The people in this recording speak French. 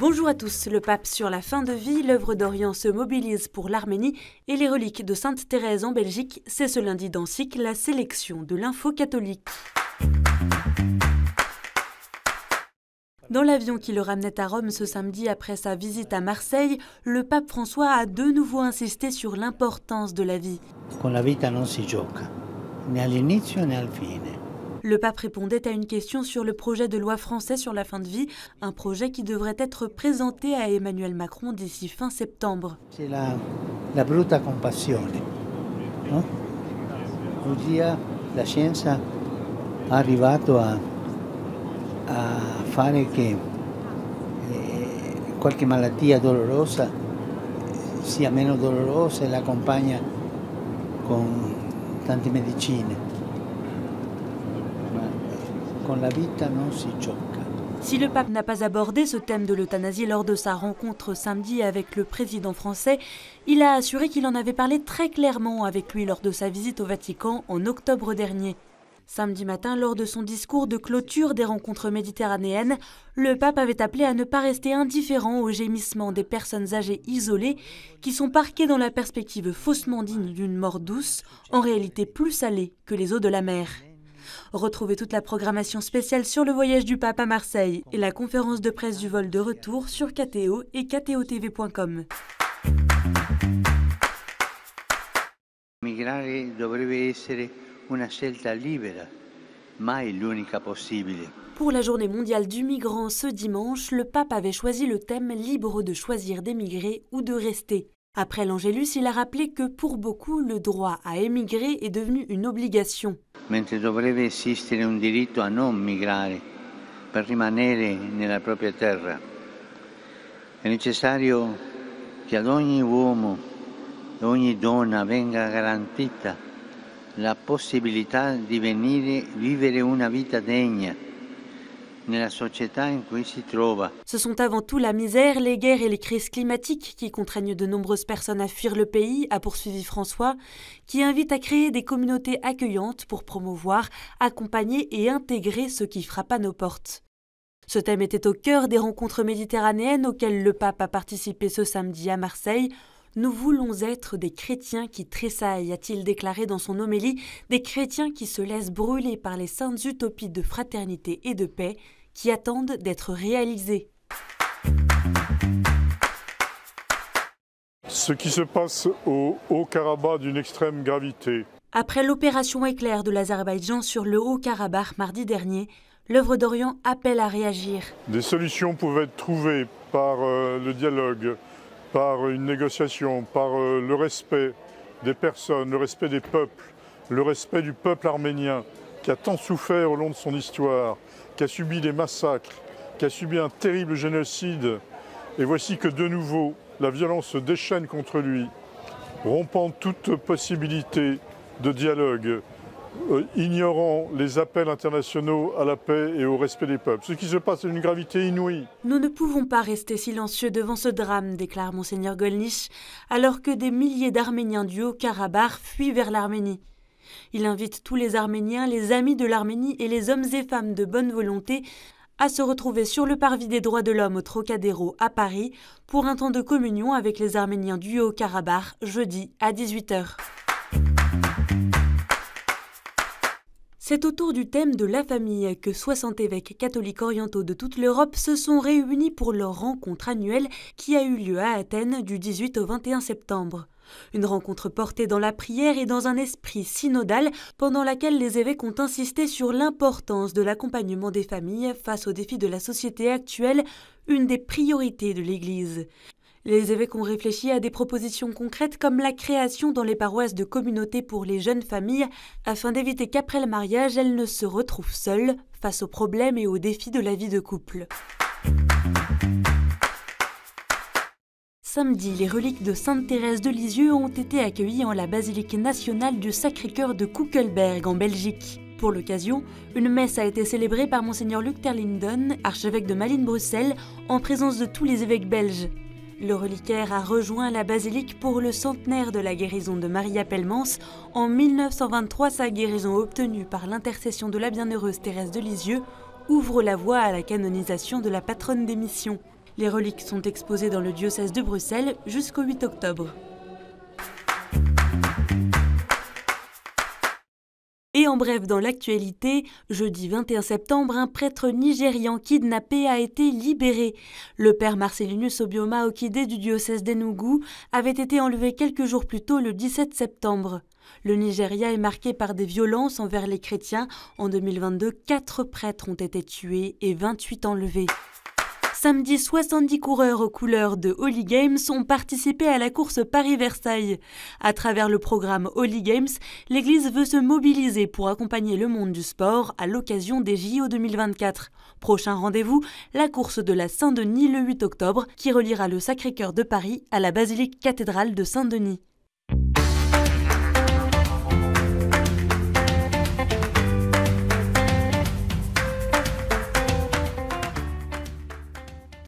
Bonjour à tous. Le pape sur la fin de vie, l'œuvre d'Orient se mobilise pour l'Arménie et les reliques de Sainte Thérèse en Belgique. C'est ce lundi dans SIC, la sélection de l'info catholique. Dans l'avion qui le ramenait à Rome ce samedi après sa visite à Marseille, le pape François a de nouveau insisté sur l'importance de la vie. Con la vita non le pape répondait à une question sur le projet de loi français sur la fin de vie, un projet qui devrait être présenté à Emmanuel Macron d'ici fin septembre. C'est la, la brutta compassione. Hein? la scienza è arrivato a, a fare che eh, qualche malattia dolorosa sia meno dolorosa e l'accompagna con tante medicine si Si le pape n'a pas abordé ce thème de l'euthanasie lors de sa rencontre samedi avec le président français, il a assuré qu'il en avait parlé très clairement avec lui lors de sa visite au Vatican en octobre dernier. Samedi matin, lors de son discours de clôture des rencontres méditerranéennes, le pape avait appelé à ne pas rester indifférent au gémissement des personnes âgées isolées qui sont parquées dans la perspective faussement digne d'une mort douce, en réalité plus salée que les eaux de la mer. Retrouvez toute la programmation spéciale sur le voyage du pape à Marseille et la conférence de presse du vol de retour sur KTO et ktotv.com. Migrare Pour la journée mondiale du migrant ce dimanche, le pape avait choisi le thème libre de choisir d'émigrer ou de rester. Après l'Angélus, il a rappelé que pour beaucoup, le droit à émigrer est devenu une obligation. Mentre dovrebbe esistere un diritto a non migrare per rimanere nella propria terra, è necessario che ad ogni uomo e ogni donna venga garantita la possibilità di venire vivere una vita degna ce sont avant tout la misère, les guerres et les crises climatiques qui contraignent de nombreuses personnes à fuir le pays, a poursuivi François, qui invite à créer des communautés accueillantes pour promouvoir, accompagner et intégrer ceux qui frappent à nos portes. Ce thème était au cœur des rencontres méditerranéennes auxquelles le pape a participé ce samedi à Marseille nous voulons être des chrétiens qui tressaillent, a-t-il déclaré dans son homélie, des chrétiens qui se laissent brûler par les saintes utopies de fraternité et de paix qui attendent d'être réalisées. Ce qui se passe au Haut-Karabakh d'une extrême gravité. Après l'opération éclair de l'Azerbaïdjan sur le Haut-Karabakh mardi dernier, l'œuvre d'Orient appelle à réagir. Des solutions pouvaient être trouvées par euh, le dialogue, par une négociation, par euh, le respect des personnes, le respect des peuples, le respect du peuple arménien qui a tant souffert au long de son histoire, qui a subi des massacres, qui a subi un terrible génocide. Et voici que de nouveau, la violence se déchaîne contre lui, rompant toute possibilité de dialogue, euh, ignorant les appels internationaux à la paix et au respect des peuples. Ce qui se passe est d'une gravité inouïe. Nous ne pouvons pas rester silencieux devant ce drame, déclare monseigneur Golnisch, alors que des milliers d'Arméniens du Haut-Karabakh fuient vers l'Arménie. Il invite tous les Arméniens, les amis de l'Arménie et les hommes et femmes de bonne volonté à se retrouver sur le parvis des droits de l'homme au Trocadéro à Paris pour un temps de communion avec les Arméniens du Haut-Karabakh jeudi à 18h. C'est autour du thème de la famille que 60 évêques catholiques orientaux de toute l'Europe se sont réunis pour leur rencontre annuelle qui a eu lieu à Athènes du 18 au 21 septembre. Une rencontre portée dans la prière et dans un esprit synodal pendant laquelle les évêques ont insisté sur l'importance de l'accompagnement des familles face aux défis de la société actuelle, une des priorités de l'Église. Les évêques ont réfléchi à des propositions concrètes comme la création dans les paroisses de communautés pour les jeunes familles afin d'éviter qu'après le mariage, elles ne se retrouvent seules face aux problèmes et aux défis de la vie de couple. Samedi, les reliques de Sainte Thérèse de Lisieux ont été accueillies en la basilique nationale du Sacré-Cœur de Kuckelberg en Belgique. Pour l'occasion, une messe a été célébrée par Mgr Luc Terlinden, archevêque de Malines-Bruxelles, en présence de tous les évêques belges. Le reliquaire a rejoint la basilique pour le centenaire de la guérison de Maria Pellemans. En 1923, sa guérison obtenue par l'intercession de la bienheureuse Thérèse de Lisieux ouvre la voie à la canonisation de la patronne des missions. Les reliques sont exposées dans le diocèse de Bruxelles jusqu'au 8 octobre. en bref dans l'actualité, jeudi 21 septembre, un prêtre nigérian kidnappé a été libéré. Le père Marcellinus Obioma Okide du diocèse d'Enugu avait été enlevé quelques jours plus tôt le 17 septembre. Le Nigeria est marqué par des violences envers les chrétiens. En 2022, quatre prêtres ont été tués et 28 enlevés samedi, 70 coureurs aux couleurs de Holy Games ont participé à la course Paris-Versailles. À travers le programme Holy Games, l'Église veut se mobiliser pour accompagner le monde du sport à l'occasion des JO 2024. Prochain rendez-vous, la course de la Saint-Denis le 8 octobre, qui reliera le Sacré-Cœur de Paris à la basilique cathédrale de Saint-Denis.